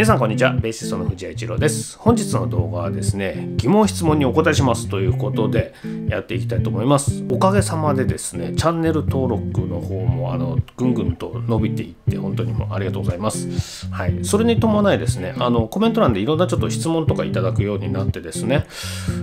皆さんこんにちは、ベーシストの藤谷一郎です。本日の動画はですね、疑問質問にお答えしますということでやっていきたいと思います。おかげさまでですね、チャンネル登録の方もあのぐんぐんと伸びていって本当にもうありがとうございます。はい、それに伴いですね、あのコメント欄でいろんなちょっと質問とかいただくようになってですね、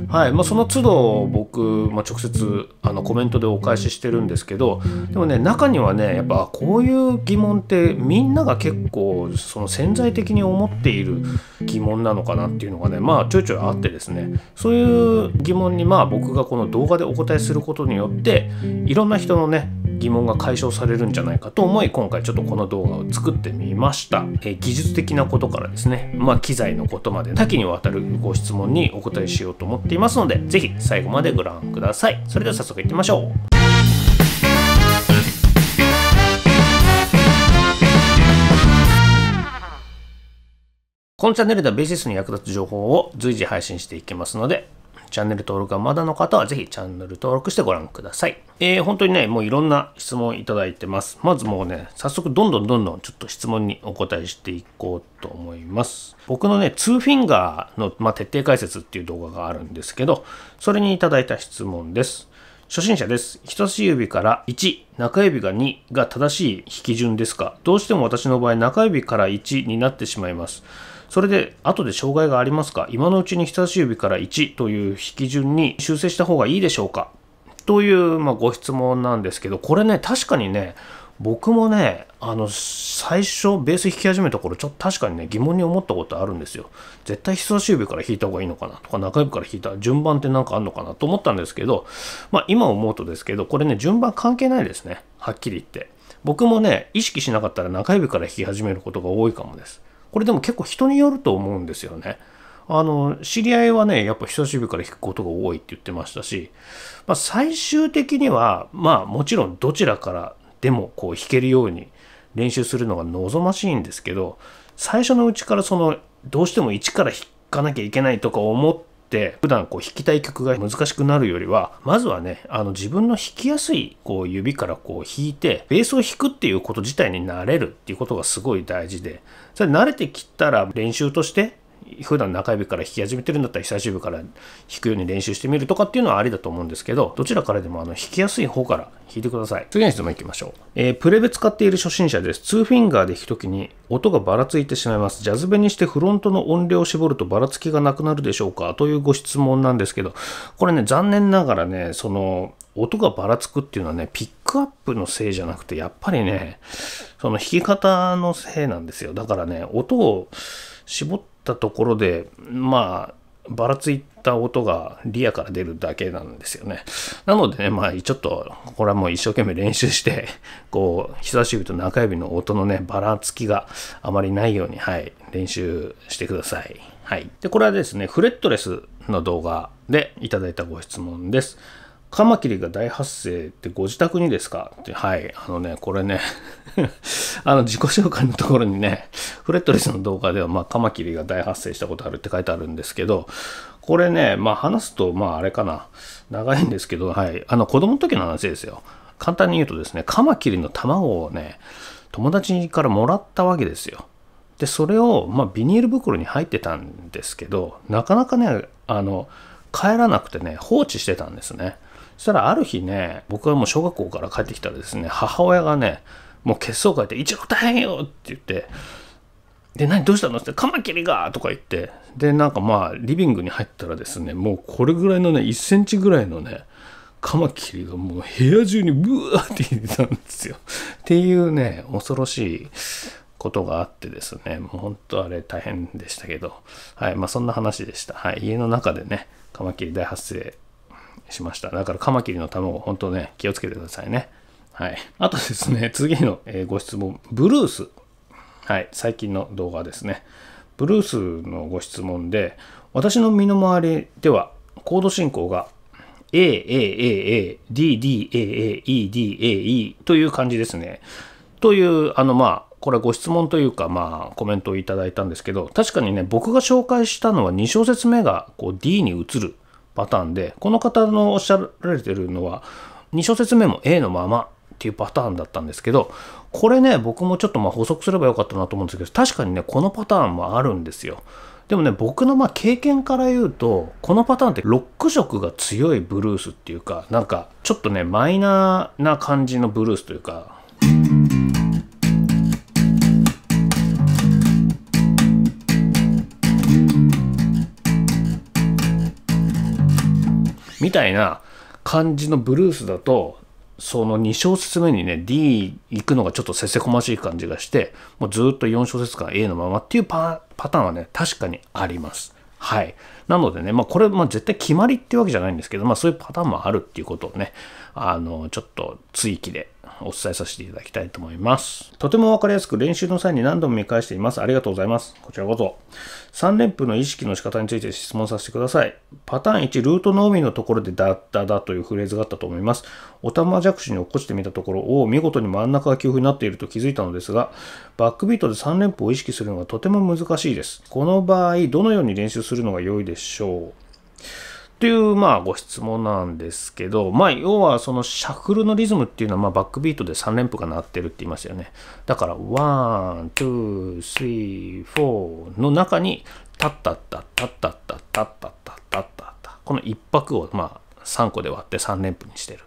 はい、まあ、その都度僕、まあ、直接あのコメントでお返ししてるんですけど、でもね、中にはね、やっぱこういう疑問ってみんなが結構その潜在的に思ってっている疑問なのかなっていうのがねまあちょいちょいあってですねそういう疑問にまあ僕がこの動画でお答えすることによっていろんな人のね疑問が解消されるんじゃないかと思い今回ちょっとこの動画を作ってみました、え技術的なことからですねまあ機材のことまで多岐にわたるご質問にお答えしようと思っていますので是非最後までご覧くださいそれでは早速いってみましょうこのチャンネルではベーシスに役立つ情報を随時配信していきますので、チャンネル登録がまだの方はぜひチャンネル登録してご覧ください。えー、本当にね、もういろんな質問いただいてます。まずもうね、早速どんどんどんどんちょっと質問にお答えしていこうと思います。僕のね、2フィンガーの、まあ、徹底解説っていう動画があるんですけど、それにいただいた質問です。初心者です。人差し指から1、中指が2が正しい引き順ですかどうしても私の場合中指から1になってしまいます。それで、後で障害がありますか今のうちに人差し指から1という引き順に修正した方がいいでしょうかという、まあ、ご質問なんですけど、これね、確かにね、僕もね、あの、最初、ベース弾き始めた頃、ちょっと確かにね、疑問に思ったことあるんですよ。絶対人差し指から弾いた方がいいのかなとか、中指から弾いた順番ってなんかあんのかなと思ったんですけど、まあ、今思うとですけど、これね、順番関係ないですね。はっきり言って。僕もね、意識しなかったら中指から弾き始めることが多いかもです。これでも結構人によると思うんですよね。あの、知り合いはね、やっぱ久しぶりから弾くことが多いって言ってましたし、まあ、最終的には、まあもちろんどちらからでもこう弾けるように練習するのが望ましいんですけど、最初のうちからその、どうしても一から弾かなきゃいけないとか思っって普段こう弾きたい曲が難しくなるよりはまずはねあの自分の弾きやすいこう指からこう弾いてベースを弾くっていうこと自体に慣れるっていうことがすごい大事でそれ慣れてきたら練習として普段中指から弾き始めてるんだったら久しぶりから弾くように練習してみるとかっていうのはありだと思うんですけど、どちらからでもあの弾きやすい方から弾いてください。次の質問いきましょう。えー、プレベ使っている初心者です。2フィンガーで弾くときに音がばらついてしまいます。ジャズベにしてフロントの音量を絞るとばらつきがなくなるでしょうかというご質問なんですけど、これね、残念ながらね、その、音がばらつくっていうのはね、ピックアップのせいじゃなくて、やっぱりね、その弾き方のせいなんですよ。だからね、音を絞ってったところで、まあ、ばらついた音がリアから出るだけなんですよね。なのでね、まあ、ちょっと、これはもう一生懸命練習して、こう、人差し指と中指の音のね、ばらつきがあまりないように、はい、練習してください。はい。で、これはですね、フレットレスの動画でいただいたご質問です。カマキリが大発生ってご自宅にですかって、はい。あのね、これね あの、自己紹介のところにね、フレットレスの動画では、まあ、カマキリが大発生したことあるって書いてあるんですけど、これね、まあ話すと、まああれかな、長いんですけど、はい、あの子供の時の話ですよ。簡単に言うとですね、カマキリの卵をね、友達からもらったわけですよ。で、それを、まあ、ビニール袋に入ってたんですけど、なかなかね、あの、帰らなくてね、放置してたんですね。そしたらある日ね、僕はもう小学校から帰ってきたらですね、母親がね、もう血相変えて、一応大変よって言って、で、何どうしたのって、カマキリがとか言って、で、なんかまあ、リビングに入ったらですね、もうこれぐらいのね、1センチぐらいのね、カマキリがもう部屋中にブワーって入れたんですよ。っていうね、恐ろしいことがあってですね、もう本当あれ大変でしたけど、はい、まあそんな話でした。はい、家の中でね、カマキリ大発生しました。だからカマキリの卵、本当ね、気をつけてくださいね。はい。あとですね、次のご質問、ブルース。はい、最近の動画ですね。ブルースのご質問で、私の身の回りではコード進行が AAAA、DDAA、EDAE という感じですね。という、あの、まあ、これご質問というか、まあ、コメントをいただいたんですけど、確かにね、僕が紹介したのは2小節目がこう D に移るパターンで、この方のおっしゃられてるのは、2小節目も A のままっていうパターンだったんですけど、これね、僕もちょっとまあ補足すればよかったなと思うんですけど、確かにね、このパターンもあるんですよ。でもね、僕のま経験から言うと、このパターンってロック色が強いブルースっていうか、なんかちょっとね、マイナーな感じのブルースというか、みたいな感じのブルースだとその2小節目にね D 行くのがちょっとせせこましい感じがしてもうずっと4小節間 A のままっていうパターンはね確かにあります。はい。なのでね、まあ、これ、まあ、絶対決まりってわけじゃないんですけど、まあ、そういうパターンもあるっていうことをね、あの、ちょっと追記でお伝えさせていただきたいと思います。とてもわかりやすく練習の際に何度も見返しています。ありがとうございます。こちらこそ。3連符の意識の仕方について質問させてください。パターン1、ルートのみのところでダッダダというフレーズがあったと思います。おたまじゃくしに起こしてみたところを見事に真ん中が給付になっていると気づいたのですが、バックビートで3連符を意識するのがとても難しいです。この場合、どのように練習するのが良いでしょうという、まあ、ご質問なんですけど、まあ、要は、その、シャッフルのリズムっていうのは、まあ、バックビートで3連符が鳴ってるって言いますよね。だから、ワン、ツー、スリー、フォーの中に、タッタッタッタッタッタッタッタッタッタッタッタこの一拍を、まあ、3個で割って3連符にしてる。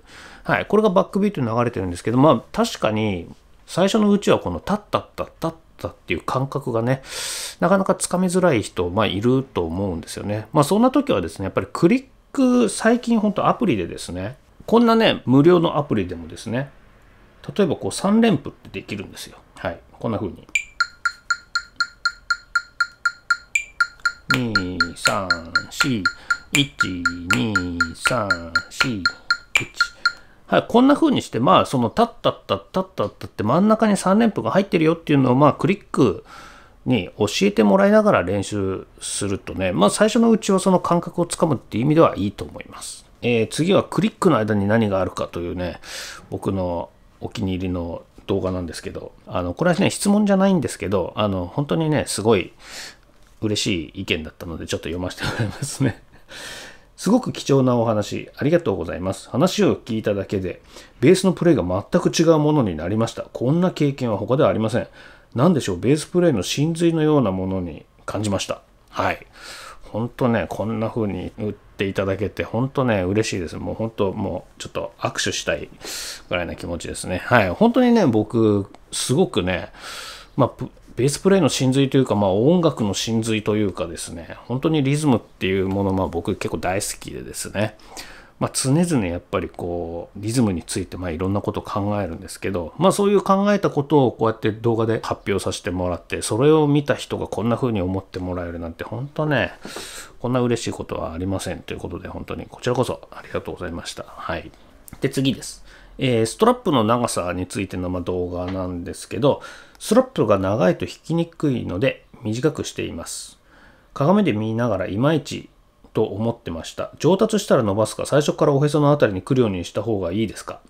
はい。これがバックビートに流れてるんですけど、まあ、確かに、最初のうちはこのタッタッタッタッったっていう感覚がね、なかなかつかみづらい人、まあ、いると思うんですよね。まあ、そんな時はですね、やっぱりクリック、最近本当アプリでですね、こんなね、無料のアプリでもですね、例えばこう3連符ってできるんですよ。はい。こんな風に。2341234 1はい、こんな風にして、まあ、その、タったッタったッタったって真ん中に3連符が入ってるよっていうのを、まあ、クリックに教えてもらいながら練習するとね、まあ、最初のうちはその感覚をつかむっていう意味ではいいと思います。えー、次はクリックの間に何があるかというね、僕のお気に入りの動画なんですけど、あの、これはね、質問じゃないんですけど、あの、本当にね、すごい嬉しい意見だったので、ちょっと読ませてもらいますね。すごく貴重なお話、ありがとうございます。話を聞いただけで、ベースのプレイが全く違うものになりました。こんな経験は他ではありません。何でしょう、ベースプレイの真髄のようなものに感じました。はい。本当ね、こんな風に打っていただけて、本当ね、嬉しいです。もう本当、もうちょっと握手したいぐらいな気持ちですね。はい。本当にね、僕、すごくね、まあ、ベースプレイの真髄というか、まあ、音楽の真髄というかですね、本当にリズムっていうもの、まあ、僕結構大好きでですね、まあ、常々やっぱりこう、リズムについて、まあ、いろんなことを考えるんですけど、まあ、そういう考えたことをこうやって動画で発表させてもらって、それを見た人がこんな風に思ってもらえるなんて、本当ね、こんな嬉しいことはありませんということで、本当にこちらこそありがとうございました。はい。で、次です。えー、ストラップの長さについての、ま動画なんですけど、スラップが長いと引きにくいので短くしています。鏡で見ながらいまいちと思ってました。上達したら伸ばすか、最初からおへそのあたりに来るようにした方がいいですか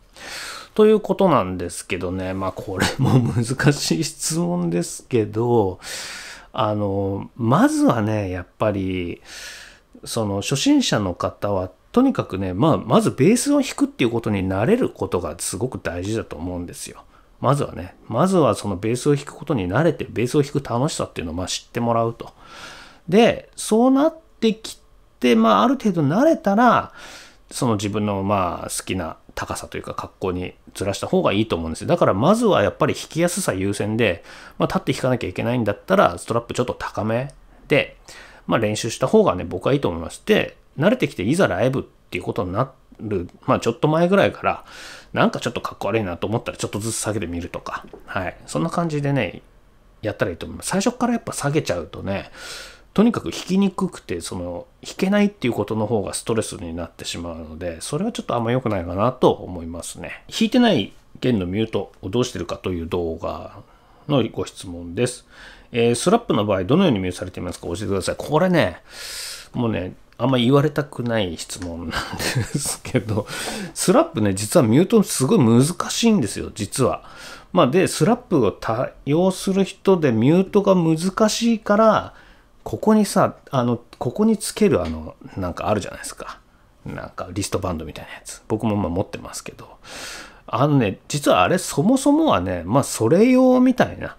ということなんですけどね、まあこれも難しい質問ですけど、あの、まずはね、やっぱり、その初心者の方はとにかくね、まあ、まずベースを弾くっていうことに慣れることがすごく大事だと思うんですよ。まずはね、まずはそのベースを弾くことに慣れて、ベースを弾く楽しさっていうのをまあ知ってもらうと。で、そうなってきて、まあある程度慣れたら、その自分のまあ好きな高さというか格好にずらした方がいいと思うんですよ。だからまずはやっぱり弾きやすさ優先で、まあ、立って弾かなきゃいけないんだったら、ストラップちょっと高めで、まあ練習した方がね、僕はいいと思います。で、慣れてきていざライブっていうことになる、まあちょっと前ぐらいから、なんかちょっとかっこ悪いなと思ったらちょっとずつ下げてみるとか、はい。そんな感じでね、やったらいいと思います。最初からやっぱ下げちゃうとね、とにかく弾きにくくて、その、弾けないっていうことの方がストレスになってしまうので、それはちょっとあんま良くないかなと思いますね。弾いてない弦のミュートをどうしてるかという動画のご質問です。えー、スラップの場合、どのようにミュートされていますか教えてください。これね、もうね、あんま言われたくない質問なんですけど、スラップね、実はミュートすごい難しいんですよ、実は。まあで、スラップを多用する人でミュートが難しいから、ここにさ、あの、ここにつけるあの、なんかあるじゃないですか。なんかリストバンドみたいなやつ。僕もまあ持ってますけど。あのね、実はあれそもそもはね、まあそれ用みたいな。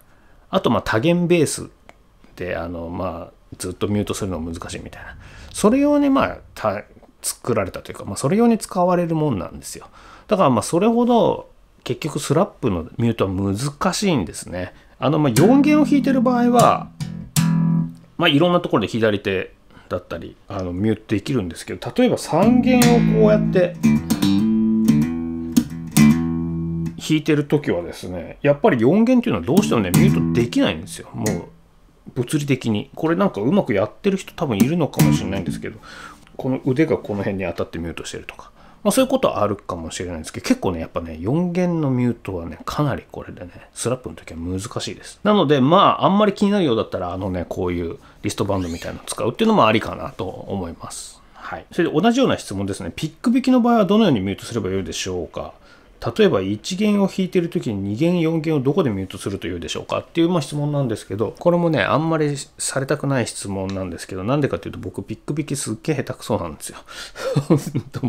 あとまあ多元ベースてあの、まあ、ずっとミュートするの難しいみたいなそれ用にまあ作られたというか、まあ、それ用に使われるもんなんですよだからまあそれほど結局スラップのミュートは難しいんですねあのまあ4弦を弾いてる場合はまあいろんなところで左手だったりあのミュートできるんですけど例えば3弦をこうやって弾いてる時はですねやっぱり4弦っていうのはどうしてもねミュートできないんですよもう物理的にこれなんかうまくやってる人多分いるのかもしれないんですけどこの腕がこの辺に当たってミュートしてるとか、まあ、そういうことはあるかもしれないんですけど結構ねやっぱね4弦のミュートはねかなりこれでねスラップの時は難しいですなのでまああんまり気になるようだったらあのねこういうリストバンドみたいなの使うっていうのもありかなと思いますはいそれで同じような質問ですねピック引きの場合はどのようにミュートすればよいでしょうか例えば1弦を弾いてる時に2弦4弦をどこでミュートするというでしょうかっていうまあ質問なんですけどこれもねあんまりされたくない質問なんですけどなんでかっていうと僕ピック弾きすっげえ下手くそなんですよ。ほん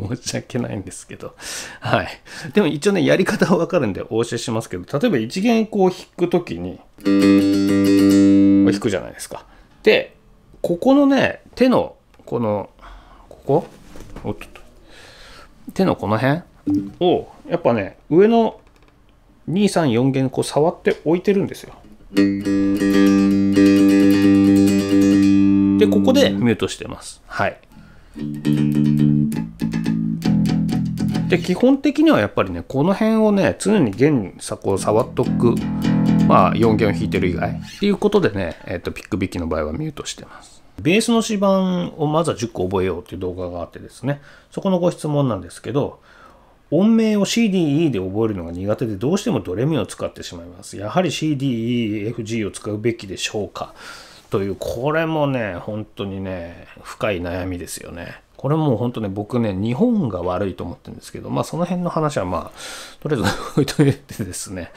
と申し訳ないんですけどはいでも一応ねやり方はわかるんでお教えしますけど例えば1弦こう弾く時に弾くじゃないですか。でここのね手のこのここおっと手のこの辺をやっぱね上の234弦こう触って置いてるんですよ。でここでミュートしてます。はい。で基本的にはやっぱりねこの辺をね常に弦さこう触っとく、まあ、4弦を弾いてる以外っていうことでね、えーと、ピックビキの場合はミュートしてます。ベースの指板をまずは10個覚えようっていう動画があってですねそこのご質問なんですけど音名を CDE で覚えるのが苦手でどうしてもドレミを使ってしまいます。やはり CDEFG を使うべきでしょうかという、これもね、本当にね、深い悩みですよね。これも本当ね、僕ね、日本が悪いと思ってるんですけど、まあその辺の話はまあ、とりあえず置いといてですね。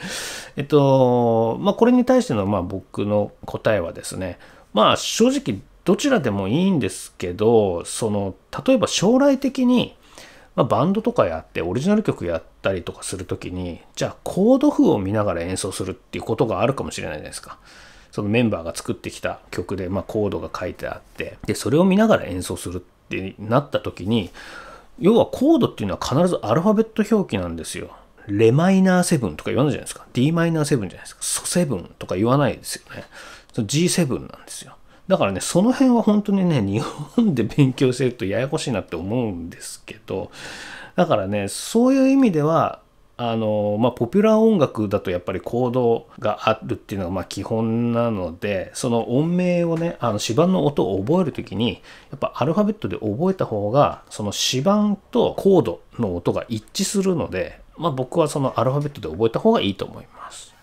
えっと、まあこれに対してのまあ僕の答えはですね、まあ正直どちらでもいいんですけど、その、例えば将来的にまあ、バンドとかやってオリジナル曲やったりとかする時にじゃあコード譜を見ながら演奏するっていうことがあるかもしれないじゃないですか。そのメンバーが作ってきた曲で、まあ、コードが書いてあってでそれを見ながら演奏するってなった時に要はコードっていうのは必ずアルファベット表記なんですよ。レマイナー7とか言わないじゃないですか。d マイナー7じゃないですか。ソ7とか言わないですよね。その G7 なんですよ。だからね、その辺は本当にね、日本で勉強してるとややこしいなって思うんですけど、だからね、そういう意味では、あのまあ、ポピュラー音楽だとやっぱりコードがあるっていうのがまあ基本なのでその音名をねあの指板の音を覚える時にやっぱアルファベットで覚えた方がその指板とコードの音が一致するので、まあ、僕はそのアルファベットで覚えた方がいいと思います。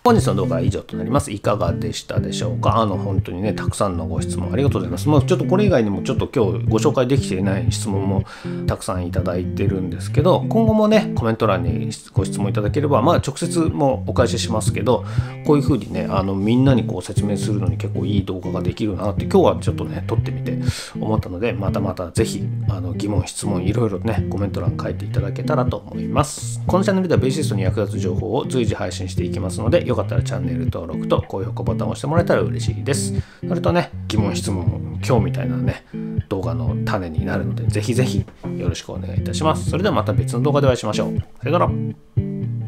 本日の動画は以上となります。いかがでしたでしょうかあの、本当にね、たくさんのご質問ありがとうございます。まあ、ちょっとこれ以外にもちょっと今日ご紹介できていない質問もたくさんいただいてるんですけど、今後もね、コメント欄にご質問いただければ、まあ、直接もお返ししますけど、こういう風にね、あの、みんなにこう説明するのに結構いい動画ができるなって、今日はちょっとね、撮ってみて思ったので、またまたぜひ、あの、疑問、質問、いろいろね、コメント欄書いていただけたらと思います。このチャンネルではベーシストに役立つ情報を随時配信していきますので、よかったらチャンネル登録と高評価ボタンを押してもらえたら嬉しいです。それとね、疑問、質問も今日みたいなね、動画の種になるので、ぜひぜひよろしくお願いいたします。それではまた別の動画でお会いしましょう。さよなら。